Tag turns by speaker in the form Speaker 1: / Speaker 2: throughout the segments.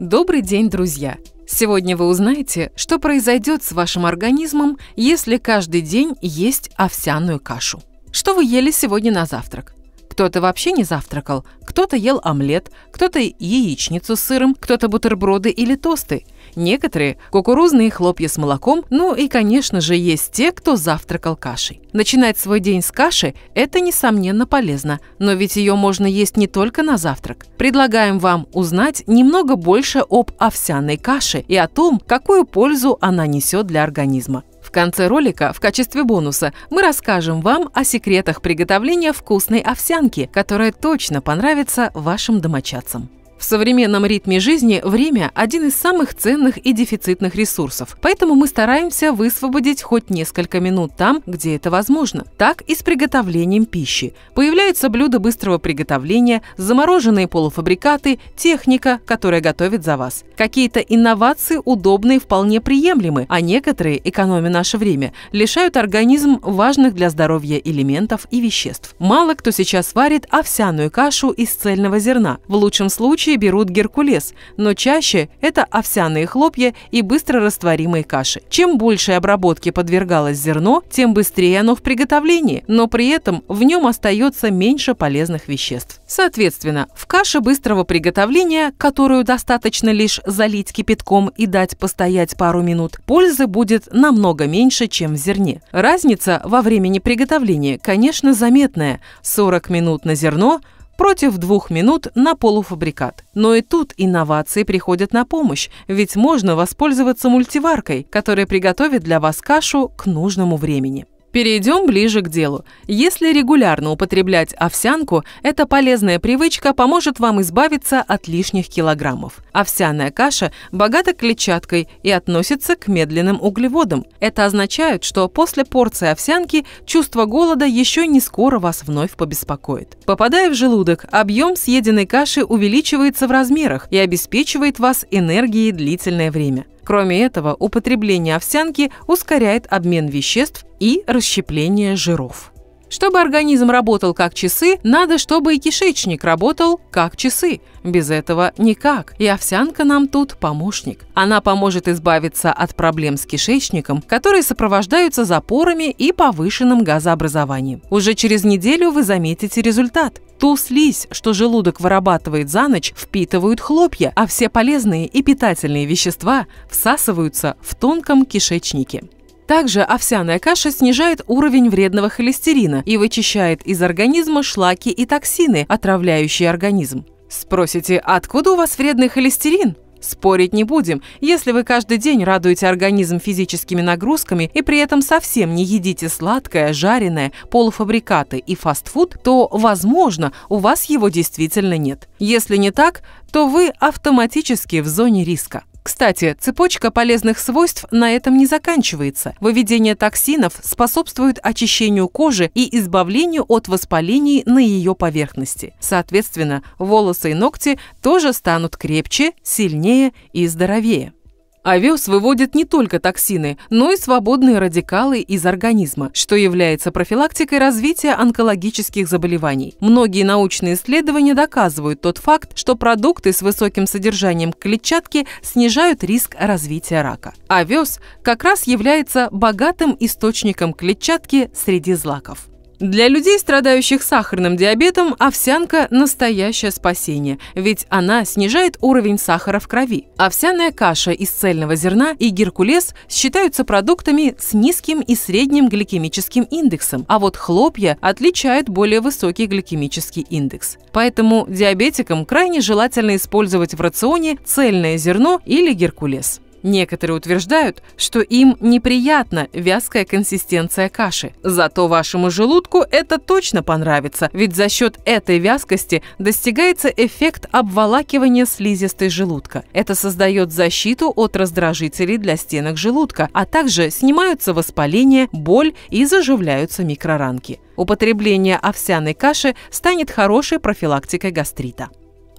Speaker 1: Добрый день, друзья! Сегодня вы узнаете, что произойдет с вашим организмом, если каждый день есть овсяную кашу. Что вы ели сегодня на завтрак? Кто-то вообще не завтракал, кто-то ел омлет, кто-то яичницу с сыром, кто-то бутерброды или тосты – Некоторые – кукурузные хлопья с молоком, ну и, конечно же, есть те, кто завтракал кашей. Начинать свой день с каши – это, несомненно, полезно, но ведь ее можно есть не только на завтрак. Предлагаем вам узнать немного больше об овсяной каше и о том, какую пользу она несет для организма. В конце ролика в качестве бонуса мы расскажем вам о секретах приготовления вкусной овсянки, которая точно понравится вашим домочадцам. В современном ритме жизни время – один из самых ценных и дефицитных ресурсов, поэтому мы стараемся высвободить хоть несколько минут там, где это возможно. Так и с приготовлением пищи. Появляются блюда быстрого приготовления, замороженные полуфабрикаты, техника, которая готовит за вас. Какие-то инновации удобные вполне приемлемы, а некоторые, экономя наше время, лишают организм важных для здоровья элементов и веществ. Мало кто сейчас варит овсяную кашу из цельного зерна. В лучшем случае случае берут геркулес, но чаще это овсяные хлопья и быстро растворимые каши. Чем больше обработки подвергалось зерно, тем быстрее оно в приготовлении, но при этом в нем остается меньше полезных веществ. Соответственно, в каше быстрого приготовления, которую достаточно лишь залить кипятком и дать постоять пару минут, пользы будет намного меньше, чем в зерне. Разница во времени приготовления, конечно, заметная – 40 минут на зерно – против двух минут на полуфабрикат. Но и тут инновации приходят на помощь, ведь можно воспользоваться мультиваркой, которая приготовит для вас кашу к нужному времени. Перейдем ближе к делу. Если регулярно употреблять овсянку, эта полезная привычка поможет вам избавиться от лишних килограммов. Овсяная каша богата клетчаткой и относится к медленным углеводам. Это означает, что после порции овсянки чувство голода еще не скоро вас вновь побеспокоит. Попадая в желудок, объем съеденной каши увеличивается в размерах и обеспечивает вас энергией длительное время. Кроме этого, употребление овсянки ускоряет обмен веществ и расщепление жиров. Чтобы организм работал как часы, надо, чтобы и кишечник работал как часы. Без этого никак. И овсянка нам тут помощник. Она поможет избавиться от проблем с кишечником, которые сопровождаются запорами и повышенным газообразованием. Уже через неделю вы заметите результат. Ту слизь, что желудок вырабатывает за ночь, впитывают хлопья, а все полезные и питательные вещества всасываются в тонком кишечнике. Также овсяная каша снижает уровень вредного холестерина и вычищает из организма шлаки и токсины, отравляющие организм. Спросите, откуда у вас вредный холестерин? Спорить не будем. Если вы каждый день радуете организм физическими нагрузками и при этом совсем не едите сладкое, жареное, полуфабрикаты и фастфуд, то, возможно, у вас его действительно нет. Если не так, то вы автоматически в зоне риска. Кстати, цепочка полезных свойств на этом не заканчивается. Выведение токсинов способствует очищению кожи и избавлению от воспалений на ее поверхности. Соответственно, волосы и ногти тоже станут крепче, сильнее и здоровее. Овес выводит не только токсины, но и свободные радикалы из организма, что является профилактикой развития онкологических заболеваний. Многие научные исследования доказывают тот факт, что продукты с высоким содержанием клетчатки снижают риск развития рака. Овес как раз является богатым источником клетчатки среди злаков. Для людей, страдающих сахарным диабетом, овсянка – настоящее спасение, ведь она снижает уровень сахара в крови. Овсяная каша из цельного зерна и геркулес считаются продуктами с низким и средним гликемическим индексом, а вот хлопья отличают более высокий гликемический индекс. Поэтому диабетикам крайне желательно использовать в рационе цельное зерно или геркулес. Некоторые утверждают, что им неприятна вязкая консистенция каши. Зато вашему желудку это точно понравится, ведь за счет этой вязкости достигается эффект обволакивания слизистой желудка. Это создает защиту от раздражителей для стенок желудка, а также снимаются воспаления, боль и заживляются микроранки. Употребление овсяной каши станет хорошей профилактикой гастрита.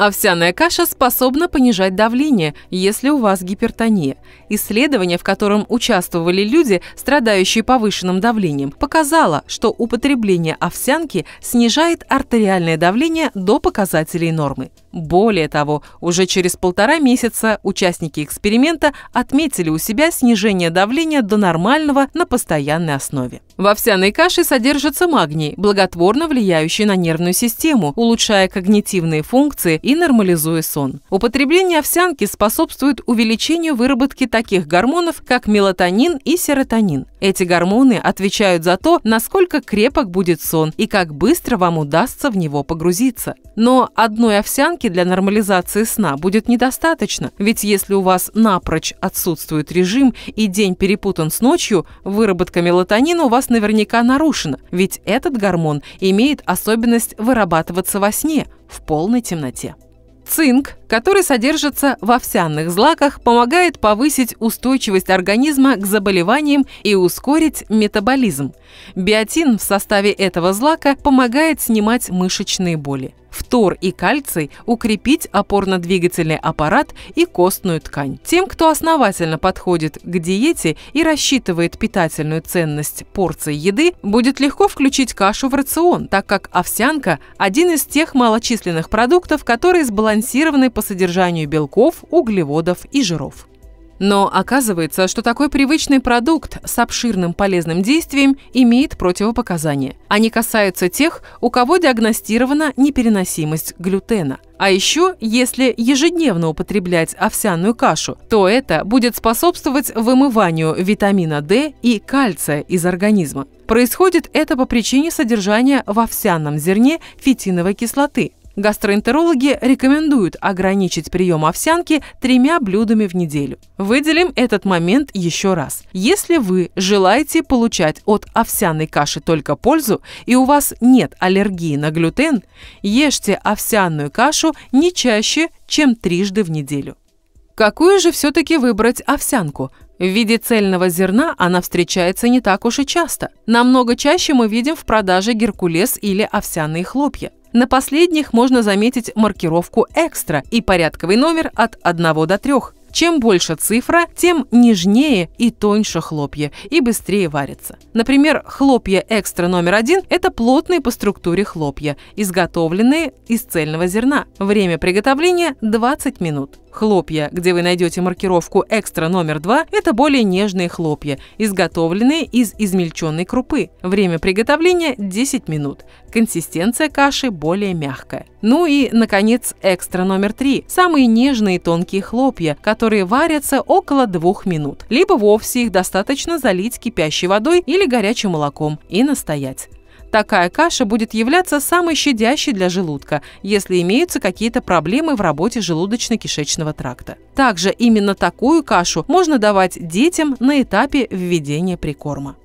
Speaker 1: Овсяная каша способна понижать давление, если у вас гипертония. Исследование, в котором участвовали люди, страдающие повышенным давлением, показало, что употребление овсянки снижает артериальное давление до показателей нормы. Более того, уже через полтора месяца участники эксперимента отметили у себя снижение давления до нормального на постоянной основе. В овсяной каше содержится магний, благотворно влияющий на нервную систему, улучшая когнитивные функции и нормализуя сон. Употребление овсянки способствует увеличению выработки таких гормонов, как мелатонин и серотонин. Эти гормоны отвечают за то, насколько крепок будет сон и как быстро вам удастся в него погрузиться. Но одной овсянки клиники для нормализации сна будет недостаточно, ведь если у вас напрочь отсутствует режим и день перепутан с ночью, выработка мелатонина у вас наверняка нарушена, ведь этот гормон имеет особенность вырабатываться во сне, в полной темноте. Цинк, который содержится в овсяных злаках, помогает повысить устойчивость организма к заболеваниям и ускорить метаболизм. Биотин в составе этого злака помогает снимать мышечные боли фтор и кальций, укрепить опорно-двигательный аппарат и костную ткань. Тем, кто основательно подходит к диете и рассчитывает питательную ценность порции еды, будет легко включить кашу в рацион, так как овсянка – один из тех малочисленных продуктов, которые сбалансированы по содержанию белков, углеводов и жиров. Но оказывается, что такой привычный продукт с обширным полезным действием имеет противопоказания. Они касаются тех, у кого диагностирована непереносимость глютена – а еще, если ежедневно употреблять овсяную кашу, то это будет способствовать вымыванию витамина D и кальция из организма. Происходит это по причине содержания в овсяном зерне фитиновой кислоты, Гастроэнтерологи рекомендуют ограничить прием овсянки тремя блюдами в неделю. Выделим этот момент еще раз. Если вы желаете получать от овсяной каши только пользу и у вас нет аллергии на глютен, ешьте овсяную кашу не чаще, чем трижды в неделю. Какую же все-таки выбрать овсянку? В виде цельного зерна она встречается не так уж и часто. Намного чаще мы видим в продаже геркулес или овсяные хлопья. На последних можно заметить маркировку «Экстра» и порядковый номер от 1 до 3. Чем больше цифра, тем нежнее и тоньше хлопья и быстрее варятся. Например, хлопья экстра номер один – это плотные по структуре хлопья, изготовленные из цельного зерна. Время приготовления – 20 минут. Хлопья, где вы найдете маркировку «Экстра номер 2», это более нежные хлопья, изготовленные из измельченной крупы. Время приготовления – 10 минут. Консистенция каши более мягкая. Ну и, наконец, экстра номер 3 – самые нежные тонкие хлопья, которые варятся около 2 минут. Либо вовсе их достаточно залить кипящей водой или горячим молоком и настоять. Такая каша будет являться самой щадящей для желудка, если имеются какие-то проблемы в работе желудочно-кишечного тракта. Также именно такую кашу можно давать детям на этапе введения прикорма.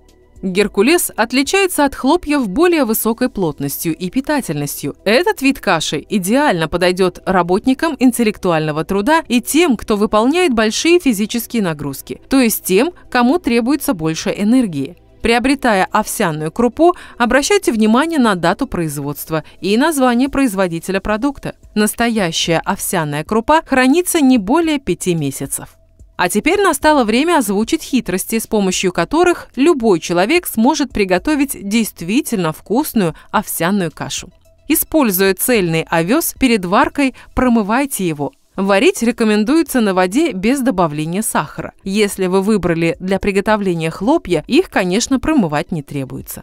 Speaker 1: Геркулес отличается от хлопьев более высокой плотностью и питательностью. Этот вид каши идеально подойдет работникам интеллектуального труда и тем, кто выполняет большие физические нагрузки, то есть тем, кому требуется больше энергии. Приобретая овсяную крупу, обращайте внимание на дату производства и название производителя продукта. Настоящая овсяная крупа хранится не более пяти месяцев. А теперь настало время озвучить хитрости, с помощью которых любой человек сможет приготовить действительно вкусную овсяную кашу. Используя цельный овес, перед варкой промывайте его, Варить рекомендуется на воде без добавления сахара. Если вы выбрали для приготовления хлопья, их, конечно, промывать не требуется.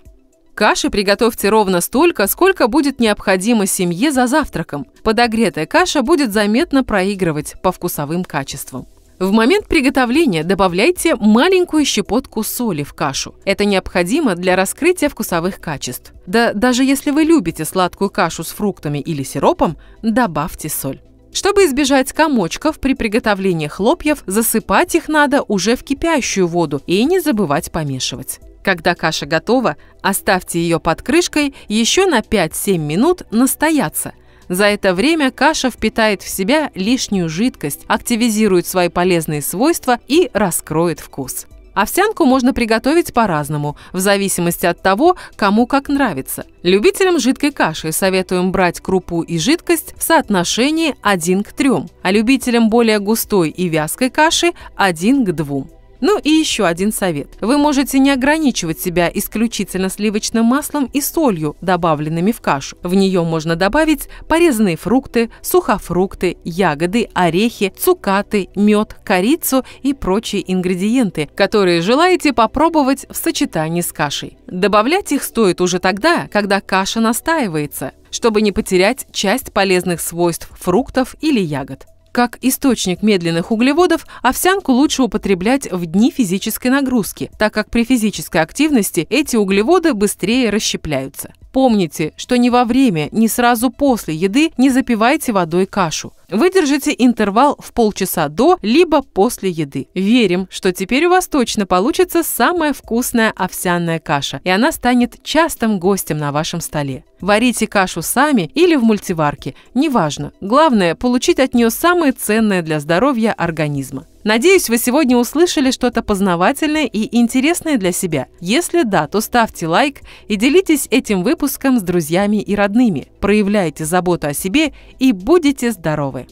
Speaker 1: Каши приготовьте ровно столько, сколько будет необходимо семье за завтраком. Подогретая каша будет заметно проигрывать по вкусовым качествам. В момент приготовления добавляйте маленькую щепотку соли в кашу. Это необходимо для раскрытия вкусовых качеств. Да даже если вы любите сладкую кашу с фруктами или сиропом, добавьте соль. Чтобы избежать комочков при приготовлении хлопьев, засыпать их надо уже в кипящую воду и не забывать помешивать. Когда каша готова, оставьте ее под крышкой еще на 5-7 минут настояться. За это время каша впитает в себя лишнюю жидкость, активизирует свои полезные свойства и раскроет вкус. Овсянку можно приготовить по-разному, в зависимости от того, кому как нравится. Любителям жидкой каши советуем брать крупу и жидкость в соотношении 1 к 3, а любителям более густой и вязкой каши 1 к 2. Ну и еще один совет. Вы можете не ограничивать себя исключительно сливочным маслом и солью, добавленными в кашу. В нее можно добавить порезанные фрукты, сухофрукты, ягоды, орехи, цукаты, мед, корицу и прочие ингредиенты, которые желаете попробовать в сочетании с кашей. Добавлять их стоит уже тогда, когда каша настаивается, чтобы не потерять часть полезных свойств фруктов или ягод. Как источник медленных углеводов, овсянку лучше употреблять в дни физической нагрузки, так как при физической активности эти углеводы быстрее расщепляются. Помните, что ни во время, ни сразу после еды не запивайте водой кашу. Выдержите интервал в полчаса до, либо после еды. Верим, что теперь у вас точно получится самая вкусная овсяная каша, и она станет частым гостем на вашем столе. Варите кашу сами или в мультиварке, неважно. Главное – получить от нее самое ценное для здоровья организма. Надеюсь, вы сегодня услышали что-то познавательное и интересное для себя. Если да, то ставьте лайк и делитесь этим выпуском с друзьями и родными. Проявляйте заботу о себе и будете здоровы!